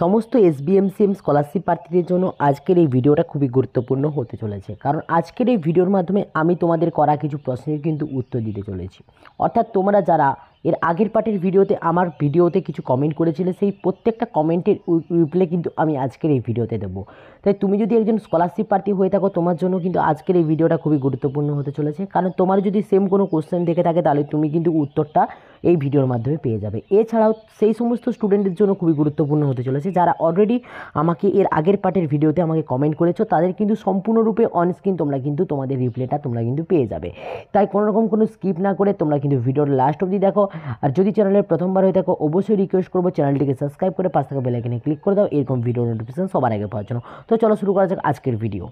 সমস্ত S SBMCM scholarship প্রার্থীদের জন্য আজকের এই ভিডিওটা খুবই গুরুত্বপূর্ণ হতে চলেছে কারণ আজকের এই ভিডিওর মাধ্যমে আমি তোমাদের করা কিছু প্রশ্নের কিন্তু উত্তর দিতে চলেছি অর্থাৎ তোমরা যারা এর আগের পার্টের ভিডিওতে আমার ভিডিওতে কিছু কমেন্ট করেছিলে সেই প্রত্যেকটা কমেন্টের রিপ্লে কিন্তু আমি আজকের এই ভিডিওতে দেবো তাই তুমি যদি একজন স্কলারশিপ প্রার্থী হয়ে থাকো তোমার জন্য কিন্তু আজকের এই ভিডিওটা খুবই গুরুত্বপূর্ণ হতে চলেছে কারণ তোমার যদি সেম কোনো কোশ্চেন দেখে থাকে তাহলে তুমি কিন্তু উত্তরটা এই ভিডিওর মাধ্যমে পেয়ে যাবে এছাড়াও সেই সমস্ত স্টুডেন্টদের জন্য খুবই গুরুত্বপূর্ণ হতে চলেছে যারা অলরেডি আমাকে এর আগের পার্টের ভিডিওতে আমাকে কমেন্ট করেছো তাদের কিন্তু সম্পূর্ণরূপে অনস্ক্রিন তোমরা কিন্তু তোমাদের রিপ্লেটা তোমরা কিন্তু পেয়ে যাবে তাই কোনোরকম কোনো স্কিপ না করে তোমরা কিন্তু ভিডিওর লাস্ট অবধি দেখো আর যদি চ্যানেলে প্রথমবার হয়ে থাকো অবশ্যই রিকোয়েস্ট করবো চ্যানেলটিকে সাবস্ক্রাইব করে পাশ থাকা বেলাইকনে ক্লিক করে দাও এরকম ভিডিও নোটিফিকেশন সবার আগে পাওয়ার জন্য তো চলো শুরু করা যাক আজকের ভিডিও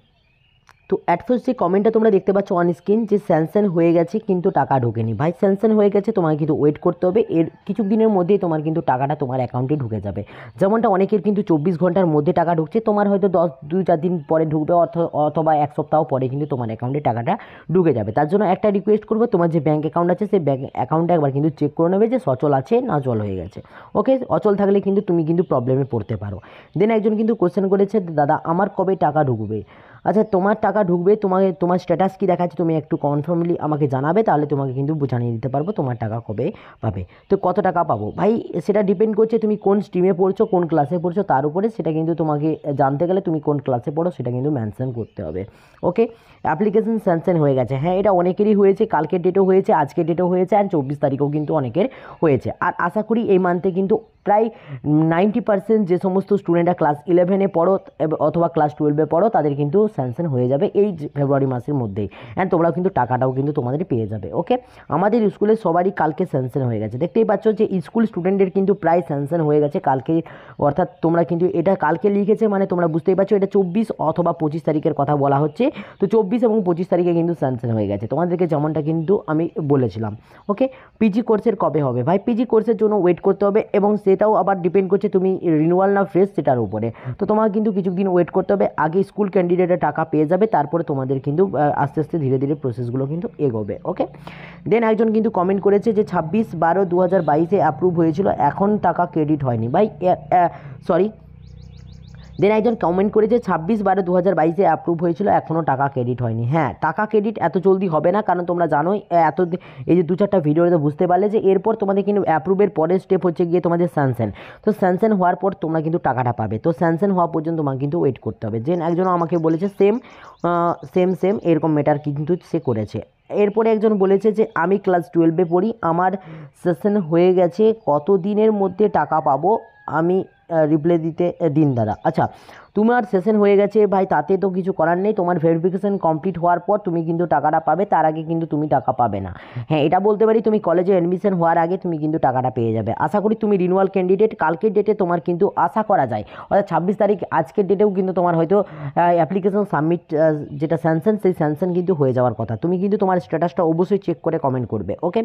তো অ্যাটফোর্স যে কমেন্টটা তোমরা দেখতে পাচ্ছ অন স্ক্রিন যে স্যানসেন হয়ে গেছে কিন্তু টাকা ঢোকেনি ভাই স্যানসেন হয়ে গেছে তোমাকে কিন্তু ওয়েট করতে হবে এর কিছু দিনের মধ্যেই তোমার কিন্তু টাকাটা তোমার অ্যাকাউন্টে ঢুকে যাবে যেমনটা অনেকের কিন্তু চব্বিশ ঘন্টার মধ্যে টাকা ঢুকছে তোমার হয়তো দশ দু চার দিন পরে ঢুকবে অথবা এক সপ্তাহ পরে কিন্তু তোমার অ্যাকাউন্টে টাকাটা ঢুকে যাবে তার জন্য একটা রিকোয়েস্ট করবো তোমার যে ব্যাঙ্ক অ্যাকাউন্ট আছে সেই ব্যাঙ্ক অ্যাকাউন্টটা একবার কিন্তু চেক করে নেবে যে সচল আছে না জল হয়ে গেছে ওকে অচল থাকলে কিন্তু তুমি কিন্তু প্রবলেমে পড়তে পারো দেন একজন কিন্তু কোশ্চেন করেছে দাদা আমার কবে টাকা ঢুকবে আচ্ছা তোমার টাকা ঢুকবে তোমাকে তোমার স্ট্যাটাস কী দেখাচ্ছে তুমি একটু কনফার্মলি আমাকে জানাবে তাহলে তোমাকে কিন্তু জানিয়ে দিতে পারবো তোমার টাকা কবে পাবে তো কত টাকা পাবো ভাই সেটা ডিপেন্ড করছে তুমি কোন স্ট্রিমে পড়ছো কোন ক্লাসে পড়ছো তার উপরে সেটা কিন্তু তোমাকে জানতে গেলে তুমি কোন ক্লাসে পড়ো সেটা কিন্তু মেনশন করতে হবে ওকে অ্যাপ্লিকেশন স্যাংশন হয়ে গেছে হ্যাঁ এটা অনেকেরই হয়েছে কালকের ডেটও হয়েছে আজকের ডেটও হয়েছে অ্যান্ড চব্বিশ তারিখও কিন্তু অনেকের হয়েছে আর আশা করি এই মান্থে কিন্তু প্রায় নাইনটি পার্সেন্ট যে সমস্ত স্টুডেন্টরা ক্লাস ইলেভেনে পড়ো অথবা ক্লাস টুয়েলভে পড়ো তাদের কিন্তু স্যাংশন হয়ে যাবে এই ফেব্রুয়ারি মাসের মধ্যেই অ্যান্ড তোমরাও কিন্তু টাকাটাও কিন্তু তোমাদের পেয়ে যাবে ওকে আমাদের স্কুলে সবারই কালকে স্যাংশন হয়ে গেছে দেখতেই পাচ্ছ যে স্কুল স্টুডেন্টের কিন্তু প্রায় স্যাংশন হয়ে গেছে কালকে অর্থাৎ তোমরা কিন্তু এটা কালকে লিখেছে মানে তোমরা বুঝতেই পারছো এটা চব্বিশ অথবা পঁচিশ তারিখের কথা বলা হচ্ছে তো চব্বিশ এবং পঁচিশ তারিখে কিন্তু স্যাংশন হয়ে গেছে তোমাদেরকে যেমনটা কিন্তু আমি বলেছিলাম ওকে পিজি কোর্সের কবে হবে ভাই পিজি কোর্সের জন্য ওয়েট করতে হবে এবং সে সেটাও আবার ডিপেন্ড করছে তুমি রিনুয়াল না ফ্রেশ সেটার উপরে তো তোমাকে কিন্তু কিছু দিন ওয়েট করতে হবে আগে স্কুল ক্যান্ডিডেটে টাকা পেয়ে যাবে তারপরে তোমাদের কিন্তু আস্তে আস্তে ধীরে ধীরে প্রসেসগুলো কিন্তু এগোবে ওকে দেন একজন কিন্তু কমেন্ট করেছে যে ছাব্বিশ বারো দু হাজার বাইশে অ্যাপ্রুভ হয়েছিল এখন টাকা ক্রেডিট হয়নি ভাই সরি দেন একজন কমেন্ট করেছে ছাব্বিশ বারো দু হাজার বাইশে অ্যাপ্রুভ হয়েছিল এখনও টাকা ক্রেডিট হয়নি হ্যাঁ টাকা ক্রেডিট এত জলদি হবে না কারণ তোমরা জানোই এত এই যে দু চারটা ভিডিওতে বুঝতে পারলে যে এরপর তোমাদের কিন্তু অ্যাপ্রুভের পরের স্টেপ হচ্ছে গিয়ে তোমাদের স্যানসেন তো স্যানসেন হওয়ার পর তোমরা কিন্তু টাকাটা পাবে তো স্যানসেন হওয়া পর্যন্ত তোমাকে কিন্তু ওয়েট করতে হবে যেন একজন আমাকে বলেছে সেম সেম সেম এরকম মেটার কিন্তু সে করেছে এরপরে একজন বলেছে যে আমি ক্লাস টুয়েলভে পড়ি আমার সেশন হয়ে গেছে কত দিনের মধ্যে টাকা পাবো আমি রিপ্লাই দিতে দিন দাদা আচ্ছা তোমার সেশন হয়ে গেছে ভাই তাতে তো কিছু করার নেই তোমার ভেরিফিকেশান কমপ্লিট হওয়ার পর তুমি কিন্তু টাকাটা পাবে তার আগে কিন্তু তুমি টাকা পাবে না হ্যাঁ এটা বলতে পারি তুমি কলেজে অ্যাডমিশন হওয়ার আগে তুমি কিন্তু টাকাটা পেয়ে যাবে আশা করি তুমি রিনুয়াল ক্যান্ডিডেট কালকের ডেটে তোমার কিন্তু আশা করা যায় অর্থাৎ ছাব্বিশ তারিখ আজকের ডেটেও কিন্তু তোমার হয়তো অ্যাপ্লিকেশন সাবমিট যেটা স্যানশন সেই স্যানশন কিন্তু হয়ে যাওয়ার কথা তুমি কিন্তু তোমার স্ট্যাটাসটা অবশ্যই চেক করে কমেন্ট করবে ওকে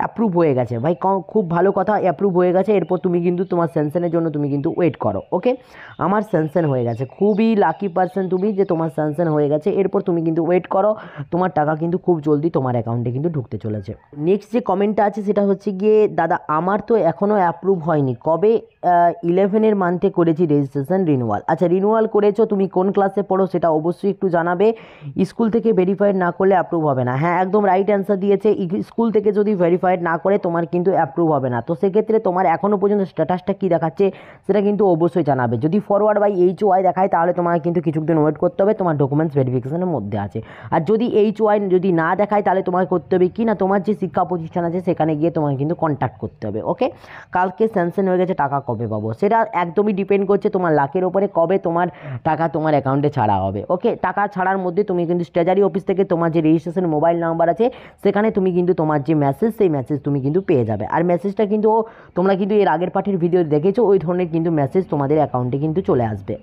অ্যাপ্রুভ হয়ে গেছে ভাই খুব ভালো কথা অ্যাপ্রুভ হয়ে গেছে এরপর তুমি কিন্তু তোমার স্যানশনের জন্য তুমি কিন্তু ওয়েট করো ওকে আমার স্যানশন হয়ে গেছে খুবই লাকি পার্সন তুমি যে তোমার স্যাংশন হয়ে গেছে এরপর তুমি কিন্তু ওয়েট করো তোমার টাকা কিন্তু খুব জলদি তোমার অ্যাকাউন্টে কিন্তু ঢুকতে চলেছে নেক্সট যে কমেন্টটা আছে সেটা হচ্ছে গিয়ে দাদা আমার তো এখনও অ্যাপ্রুভ হয়নি কবে ইলেভেনের মান্থে করেছি রেজিস্ট্রেশন রিনুয়াল আচ্ছা রিনুয়াল করেছো তুমি কোন ক্লাসে পড়ো সেটা অবশ্যই একটু জানাবে স্কুল থেকে ভেরিফাইড না করলে অ্যাপ্রুভ হবে না হ্যাঁ একদম রাইট অ্যান্সার দিয়েছে স্কুল থেকে যদি ভেরিফাইড না করে তোমার কিন্তু অ্যাপ্রুভ হবে না তো সেক্ষেত্রে তোমার এখনও পর্যন্ত স্ট্যাটাসটা কী দেখাচ্ছে সেটা কিন্তু অবশ্যই জানাবে যদি forward by H O Y দেখায় তাহলে তোমাকে কিন্তু কিছুদিন ওয়েট করতে হবে তোমার ডকুমেন্টস ভেরিফিকেশনের মধ্যে আছে আর যদি এইচ ওয়াই যদি না দেখায় তাহলে তোমাকে করতে হবে কি না তোমার যে শিক্ষা প্রতিষ্ঠান আছে সেখানে গিয়ে তোমাকে কিন্তু কন্ট্যাক্ট করতে হবে ওকে কালকে স্যাংশন হয়ে গেছে টাকা কবে পাবো সেটা একদমই ডিপেন্ড করছে তোমার লাখের ওপরে কবে তোমার টাকা তোমার অ্যাকাউন্টে ছাড়া হবে ওকে টাকা ছাড়ার মধ্যে তুমি কিন্তু স্ট্রেজারি অফিস থেকে তোমার যে রেজিস্ট্রেশন মোবাইল নাম্বার আছে সেখানে তুমি কিন্তু তোমার যে মেসেজ সেই মেসেজ তুমি কিন্তু পেয়ে যাবে আর মেসেজটা কিন্তু তোমরা কিন্তু এর আগের পাঠের ভিডিও দেখেছো ওই ধরনের কিন্তু মেসেজ তোমাদের অ্যাকাউন্টে কিন্তু চলে আসবে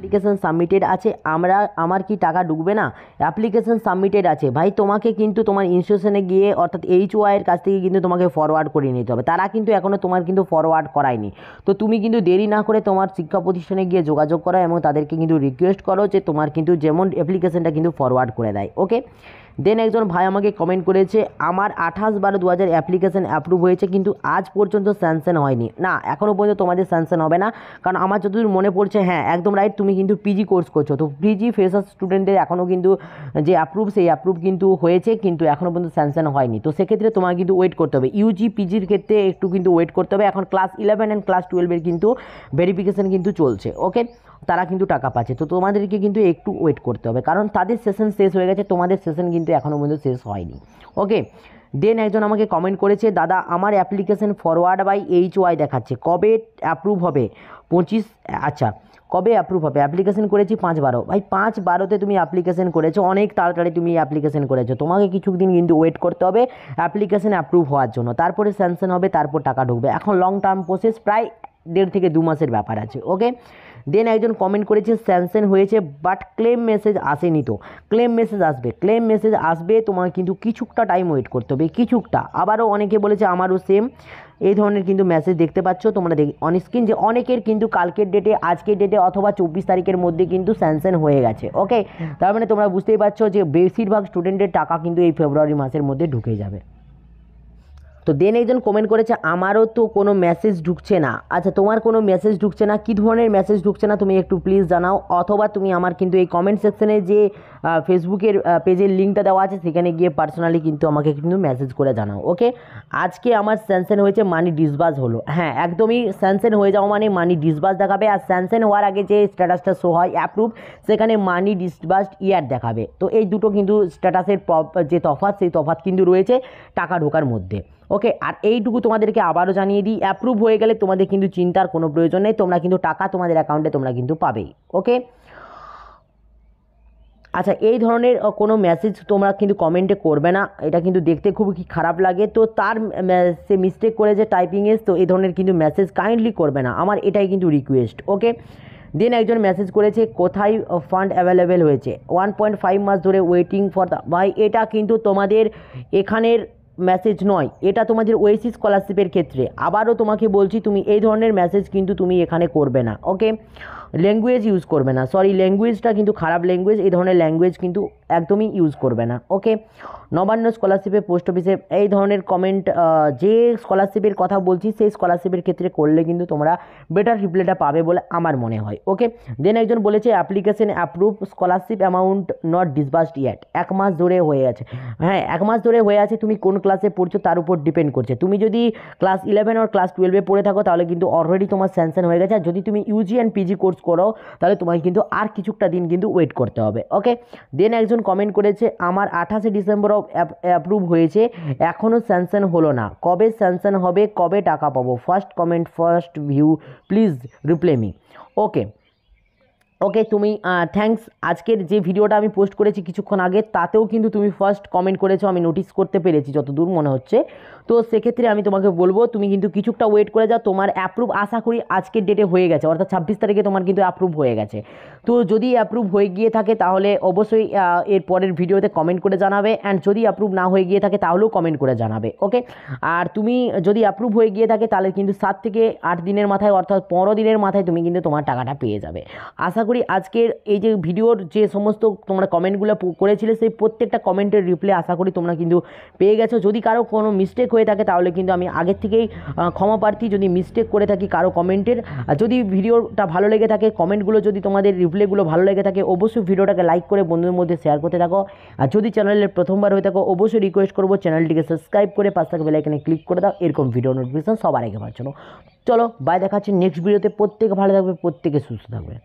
অ্যাপ্লিকেশান সাবমিটেড আছে আমরা আমার কি টাকা ঢুকবে না অ্যাপ্লিকেশান সাবমিটেড আছে ভাই তোমাকে কিন্তু তোমার ইনস্টিটিউশনে গিয়ে অর্থাৎ এইচ ওয়াইয়ের কাছ থেকে কিন্তু তোমাকে ফরওয়ার্ড করে নিতে হবে তারা কিন্তু এখনও তোমার কিন্তু ফরওয়ার্ড করায়নি তো তুমি কিন্তু দেরি না করে তোমার শিক্ষা প্রতিষ্ঠানে গিয়ে যোগাযোগ করো এবং তাদেরকে কিন্তু রিকোয়েস্ট করো যে তোমার কিন্তু যেমন অ্যাপ্লিকেশানটা কিন্তু ফরওয়ার্ড করে দেয় ওকে দেন একজন ভাই আমাকে কমেন্ট করেছে আমার আঠাশ বারো দু হাজার অ্যাপ্লিকেশান অ্যাপ্রুভ হয়েছে কিন্তু আজ পর্যন্ত স্যাংশন হয়নি না এখনও পর্যন্ত তোমাদের স্যাংশন হবে না কারণ আমার যতদূর মনে পড়ছে হ্যাঁ একদম রাইট তুমি কিন্তু পিজি কোর্স করছো তো পিজি ফ্রেশার স্টুডেন্টদের এখনও কিন্তু যে অ্যাপ্রুভ সেই অ্যাপ্রুভ কিন্তু হয়েছে কিন্তু এখনও পর্যন্ত স্যাংশন হয়নি তো সেক্ষেত্রে তোমাকে কিন্তু ওয়েট করতে হবে ইউজি পিজির ক্ষেত্রে একটু কিন্তু ওয়েট করতে হবে এখন ক্লাস ইলেভেন অ্যান্ড ক্লাস টুয়েলভের কিন্তু ভেরিফিকেশান কিন্তু চলছে ওকে তারা কিন্তু টাকা পাচ্ছে তো তোমাদেরকে কিন্তু একটু ওয়েট করতে হবে কারণ তাদের সেশন শেষ হয়ে গেছে তোমাদের সেশন কিন্তু এখনও পর্যন্ত শেষ হয়নি ওকে দেন একজন আমাকে কমেন্ট করেছে দাদা আমার application forward by H Y দেখাচ্ছে কবে অ্যাপ্রুভ হবে পঁচিশ আচ্ছা কবে অ্যাপ্রুভ হবে অ্যাপ্লিকেশন করেছি পাঁচ বারো ভাই পাঁচ বারোতে তুমি অ্যাপ্লিকেশন করেছো অনেক তাড়াতাড়ি তুমি অ্যাপ্লিকেশন করেছো তোমাকে কিছু দিন কিন্তু ওয়েট করতে হবে অ্যাপ্লিকেশন অ্যাপ্রুভ হওয়ার জন্য তারপরে স্যাংশন হবে তারপর টাকা ঢুকবে এখন লং টার্ম প্রসেস প্রায় দেড় থেকে দু মাসের ব্যাপার আছে ওকে দেন একজন কমেন্ট করেছেন স্যাংশন হয়েছে বাট ক্লেম মেসেজ আসেনি তো ক্লেম মেসেজ আসবে ক্লেম মেসেজ আসবে তোমার কিন্তু কিছুটা টাইম ওয়েট করতে হবে কিছুটা আবারও অনেকে বলেছে আমারও সেম এই ধরনের কিন্তু মেসেজ দেখতে পাচ্ছ তোমরা দেখ অনস্ক্রিন যে অনেকের কিন্তু কালকের ডেটে আজকের ডেটে অথবা চব্বিশ তারিখের মধ্যে কিন্তু স্যাংশন হয়ে গেছে ওকে তার মানে তোমরা বুঝতেই পারছো যে বেশিরভাগ স্টুডেন্টের টাকা কিন্তু এই ফেব্রুয়ারি মাসের মধ্যে ঢুকে যাবে তো দেন একজন কমেন্ট করেছে আমারও তো কোনো মেসেজ ঢুকছে না আচ্ছা তোমার কোনো মেসেজ ঢুকছে না কী ধরনের মেসেজ ঢুকছে না তুমি একটু প্লিজ জানাও অথবা তুমি আমার কিন্তু এই কমেন্ট সেকশনে যে ফেসবুকের পেজের লিঙ্কটা দেওয়া আছে সেখানে গিয়ে পার্সোনালি কিন্তু আমাকে কিন্তু মেসেজ করে জানাও ওকে আজকে আমার স্যানসেন হয়েছে মানি ডিসবাস হলো হ্যাঁ একদমই স্যানসেন হয়ে যাওয়া মানে মানি ডিসবাস দেখাবে আর স্যানসেন হওয়ার আগে যে স্ট্যাটাসটা শো হয় অ্যাপ্রুভ সেখানে মানি ডিসবাস ইয়ার দেখাবে তো এই দুটো কিন্তু স্ট্যাটাসের যে তফাত সেই তফাত কিন্তু রয়েছে টাকা ঢোকার মধ্যে ওকে আর এইটুকু তোমাদেরকে আবারও জানিয়ে দিই অ্যাপ্রুভ হয়ে গেলে তোমাদের কিন্তু চিন্তার কোনো প্রয়োজন নেই তোমরা কিন্তু টাকা তোমাদের অ্যাকাউন্টে তোমরা কিন্তু পাবেই ওকে আচ্ছা এই ধরনের কোনো মেসেজ তোমরা কিন্তু কমেন্টে করবে না এটা কিন্তু দেখতে খুব কি খারাপ লাগে তো তার সে মিস্টেক করে যে টাইপিং এস তো এই ধরনের কিন্তু মেসেজ কাইন্ডলি করবে না আমার এটাই কিন্তু রিকোয়েস্ট ওকে দেন একজন মেসেজ করেছে কোথায় ফান্ড অ্যাভেলেবেল হয়েছে ওয়ান পয়েন্ট ফাইভ মাস ধরে ওয়েটিং ফর দা ভাই এটা কিন্তু তোমাদের এখানের মেসেজ নয় এটা তোমাদের ওয়েসি স্কলারশিপের ক্ষেত্রে আবারও তোমাকে বলছি তুমি এই ধরনের মেসেজ কিন্তু তুমি এখানে করবে না ওকে ল্যাঙ্গুয়েজ ইউজ করবে না সরি ল্যাঙ্গুয়েজটা কিন্তু খারাপ ল্যাঙ্গুয়েজ এই ধরনের ল্যাঙ্গুয়েজ কিন্তু একদমই ইউজ করবে না ওকে নবান্ন স্কলারশিপে পোস্ট অফিসে এই ধরনের কমেন্ট যে স্কলারশিপের কথা বলছি সেই স্কলারশিপের ক্ষেত্রে করলে কিন্তু তোমরা বেটার রিপ্লাইটা পাবে বলে আমার মনে হয় ওকে দেন একজন বলেছে application approve scholarship amount not disbursed yet এক মাস ধরে হয়ে আছে হ্যাঁ এক মাস ধরে হয়ে আছে তুমি কোন ক্লাসে পড়ছো তার উপর ডিপেন্ড করছে তুমি যদি ক্লাস ইলেভেন ওর ক্লাস টুয়েলভে পড়ে থাকো তাহলে কিন্তু অলরেডি তোমার স্যাংশন হয়ে গেছে আর যদি তুমি UG and PG course course করো তাহলে তোমাকে কিন্তু আর কিছুটা দিন কিন্তু ওয়েট করতে হবে ওকে দেন একজন কমেন্ট করেছে আমার আঠাশে ডিসেম্বর অ্যাপ্রুভ হয়েছে এখনও স্যাংশন হলো না কবে স্যাংশন হবে কবে টাকা পাবো first comment first view please reply me okay okay তুমি থ্যাংকস আজকের যে ভিডিওটা আমি পোস্ট করেছি কিছুক্ষণ আগে তাতেও কিন্তু তুমি ফার্স্ট কমেন্ট করেছো আমি নোটিস করতে পেরেছি যতদূর মনে হচ্ছে তো সেক্ষেত্রে আমি তোমাকে বলবো তুমি কিন্তু কিছুটা ওয়েট করে যাও তোমার অ্যাপ্রুভ আশা করি আজকের ডেটে হয়ে গেছে অর্থাৎ ছাব্বিশ তারিখে তোমার কিন্তু অ্যাপ্রুভ হয়ে গেছে তো যদি অ্যাপ্রুভ হয়ে গিয়ে থাকে তাহলে অবশ্যই এর পরের ভিডিওতে কমেন্ট করে জানাবে অ্যান্ড যদি অ্যাপ্রুভ না হয়ে গিয়ে থাকে তাহলেও কমেন্ট করে জানাবে ওকে আর তুমি যদি অ্যাপ্রুভ হয়ে গিয়ে থাকে তাহলে কিন্তু সাত থেকে আট দিনের মাথায় অর্থাৎ পনেরো দিনের মাথায় তুমি কিন্তু তোমার টাকাটা পেয়ে যাবে আশা করি আজকের এই যে ভিডিওর যে সমস্ত তোমরা কমেন্টগুলো করেছিলে সেই প্রত্যেকটা কমেন্টের রিপ্লাই আশা করি তোমরা কিন্তু পেয়ে গেছো যদি কারো কোনো মিস্টেক হয়ে থাকে তাহলে কিন্তু আমি আগের থেকেই ক্ষমা প্রার্থী যদি মিস্টেক করে থাকি কারো কমেন্টের যদি ভিডিওটা ভালো লেগে থাকে কমেন্টগুলো যদি তোমাদের রিপ্লেগুলো ভালো লেগে থাকে অবশ্যই ভিডিওটাকে লাইক করে বন্ধুদের মধ্যে শেয়ার করতে থাকো আর যদি চ্যানেলের প্রথমবার হয়ে থাকো অবশ্যই রিকোয়েস্ট করবো চ্যানেলটিকে সাবস্ক্রাইব করে পাশ থেকে বেলাইকানে ক্লিক করে দাও এরকম ভিডিও নোটিফিকেশান সবার আগে পাওয়ার জন্য চলো বাই দেখাচ্ছি নেক্সট ভিডিওতে প্রত্যেকে ভালো থাকবে প্রত্যেকে সুস্থ থাকবে